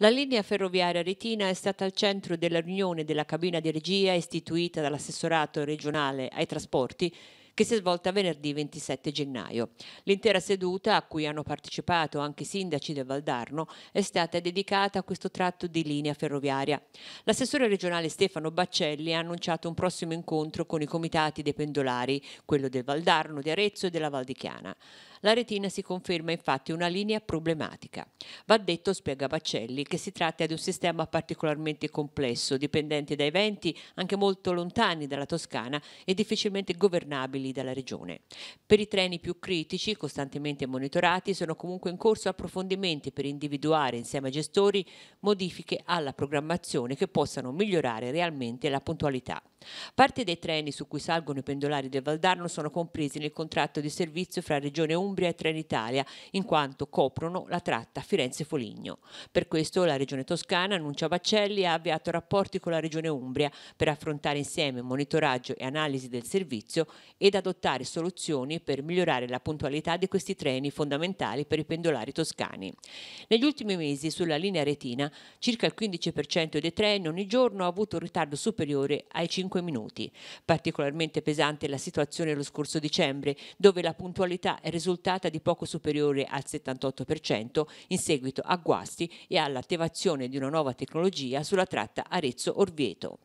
La linea ferroviaria retina è stata al centro della riunione della cabina di regia istituita dall'assessorato regionale ai trasporti che si è svolta venerdì 27 gennaio. L'intera seduta, a cui hanno partecipato anche i sindaci del Valdarno, è stata dedicata a questo tratto di linea ferroviaria. L'assessore regionale Stefano Baccelli ha annunciato un prossimo incontro con i comitati dei pendolari, quello del Valdarno, di Arezzo e della Val di Chiana. La retina si conferma infatti una linea problematica. Va detto, spiega Baccelli, che si tratta di un sistema particolarmente complesso, dipendente da eventi anche molto lontani dalla Toscana e difficilmente governabili quelli dalla Regione. Per i treni più critici, costantemente monitorati, sono comunque in corso approfondimenti per individuare insieme ai gestori modifiche alla programmazione che possano migliorare realmente la puntualità. Parte dei treni su cui salgono i pendolari del Valdarno sono compresi nel contratto di servizio fra Regione Umbria e Trenitalia, in quanto coprono la tratta Firenze-Foligno. Per questo la Regione Toscana, annuncia Baccelli, ha avviato rapporti con la Regione Umbria per affrontare insieme monitoraggio e analisi del servizio ed adottare soluzioni per migliorare la puntualità di questi treni fondamentali per i pendolari toscani. Negli ultimi mesi sulla linea retina circa il 15% dei treni ogni giorno ha avuto un ritardo superiore ai 5 5 minuti. Particolarmente pesante la situazione lo scorso dicembre, dove la puntualità è risultata di poco superiore al 78% in seguito a guasti e all'attivazione di una nuova tecnologia sulla tratta Arezzo-Orvieto.